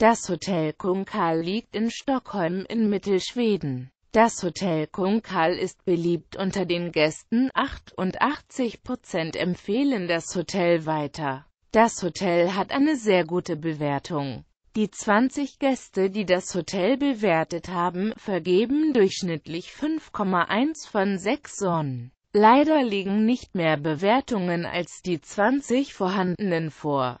Das Hotel Kunkal liegt in Stockholm in Mittelschweden. Das Hotel Kunkal ist beliebt unter den Gästen, 88% empfehlen das Hotel weiter. Das Hotel hat eine sehr gute Bewertung. Die 20 Gäste, die das Hotel bewertet haben, vergeben durchschnittlich 5,1 von 6 Sonnen. Leider liegen nicht mehr Bewertungen als die 20 vorhandenen vor.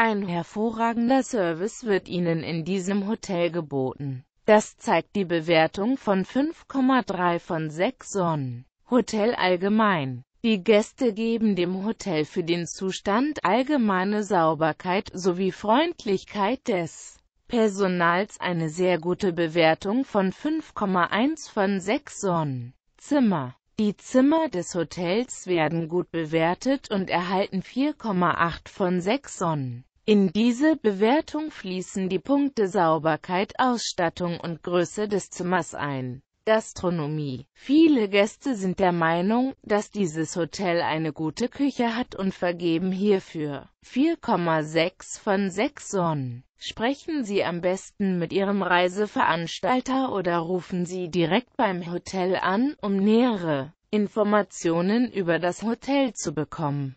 ein hervorragender Service wird Ihnen in diesem Hotel geboten. Das zeigt die Bewertung von 5,3 von 6 Sonnen. Hotel allgemein. Die Gäste geben dem Hotel für den Zustand allgemeine Sauberkeit sowie Freundlichkeit des Personals eine sehr gute Bewertung von 5,1 von 6 Sonnen. Zimmer die Zimmer des Hotels werden gut bewertet und erhalten 4,8 von 6 Sonnen. In diese Bewertung fließen die Punkte Sauberkeit, Ausstattung und Größe des Zimmers ein. Gastronomie. Viele Gäste sind der Meinung, dass dieses Hotel eine gute Küche hat und vergeben hierfür 4,6 von 6 Sonnen. Sprechen Sie am besten mit Ihrem Reiseveranstalter oder rufen Sie direkt beim Hotel an, um nähere Informationen über das Hotel zu bekommen.